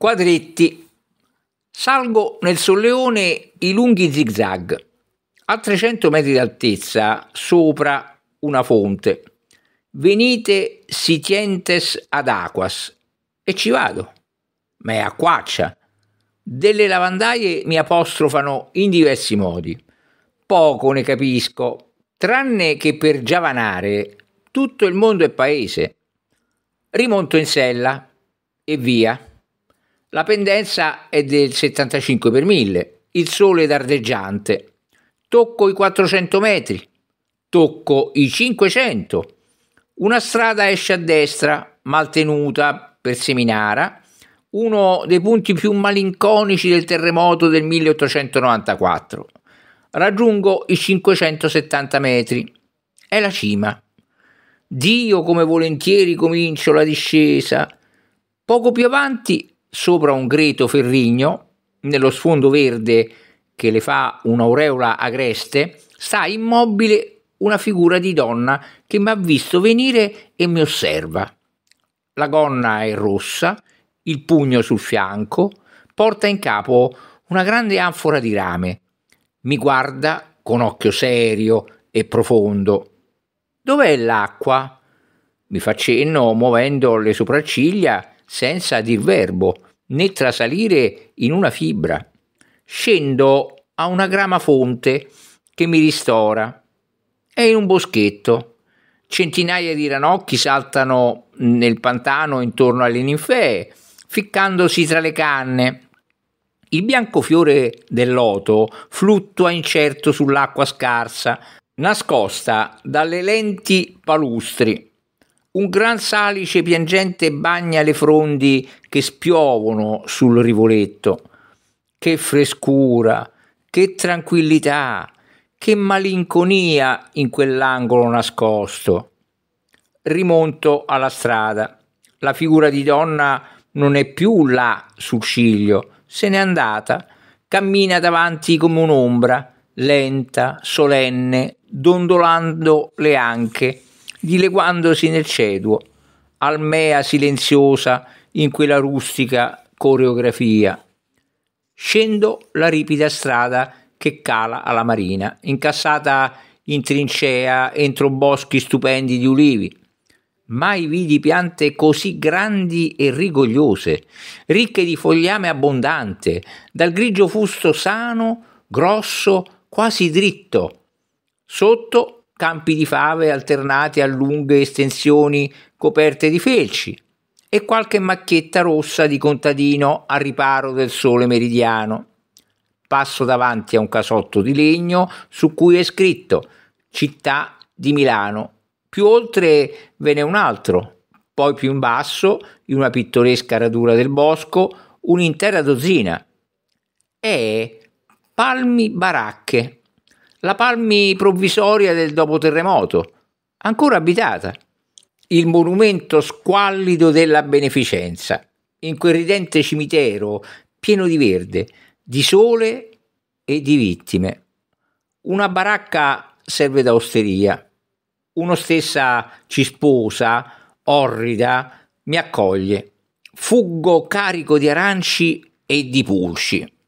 quadretti. Salgo nel solleone i lunghi zigzag a 300 metri d'altezza sopra una fonte. Venite sitientes ad aquas e ci vado. Ma è acquaccia. Delle lavandaie mi apostrofano in diversi modi. Poco ne capisco, tranne che per giavanare tutto il mondo è paese. Rimonto in sella e via. La pendenza è del 75 per 1000, il sole è ardeggiante. Tocco i 400 metri, tocco i 500. Una strada esce a destra, maltenuta, per Seminara, uno dei punti più malinconici del terremoto del 1894. Raggiungo i 570 metri. È la cima. Dio come volentieri comincio la discesa. Poco più avanti sopra un greto ferrigno, nello sfondo verde che le fa un'aureola agreste, sta immobile una figura di donna che mi ha visto venire e mi osserva. La gonna è rossa, il pugno sul fianco, porta in capo una grande anfora di rame. Mi guarda con occhio serio e profondo. Dov'è l'acqua? Mi fa cenno muovendo le sopracciglia senza dir verbo né trasalire in una fibra. Scendo a una grama fonte che mi ristora. È in un boschetto. Centinaia di ranocchi saltano nel pantano intorno alle ninfee, ficcandosi tra le canne. Il bianco fiore del loto fluttua incerto sull'acqua scarsa, nascosta dalle lenti palustri un gran salice piangente bagna le frondi che spiovono sul rivoletto. Che frescura, che tranquillità, che malinconia in quell'angolo nascosto. Rimonto alla strada. La figura di donna non è più là sul ciglio, se n'è andata, cammina davanti come un'ombra, lenta, solenne, dondolando le anche dileguandosi nel ceduo, almea silenziosa in quella rustica coreografia. Scendo la ripida strada che cala alla marina, incassata in trincea entro boschi stupendi di ulivi. Mai vidi piante così grandi e rigogliose, ricche di fogliame abbondante, dal grigio fusto sano, grosso, quasi dritto. Sotto campi di fave alternati a lunghe estensioni coperte di felci e qualche macchietta rossa di contadino a riparo del sole meridiano. Passo davanti a un casotto di legno su cui è scritto Città di Milano. Più oltre ve n'è un altro, poi più in basso, in una pittoresca radura del bosco, un'intera dozzina. E palmi baracche la Palmi provvisoria del dopoterremoto, ancora abitata, il monumento squallido della beneficenza, in quel ridente cimitero pieno di verde, di sole e di vittime. Una baracca serve da osteria, uno stessa cisposa, orrida, mi accoglie. Fuggo carico di aranci e di pulci.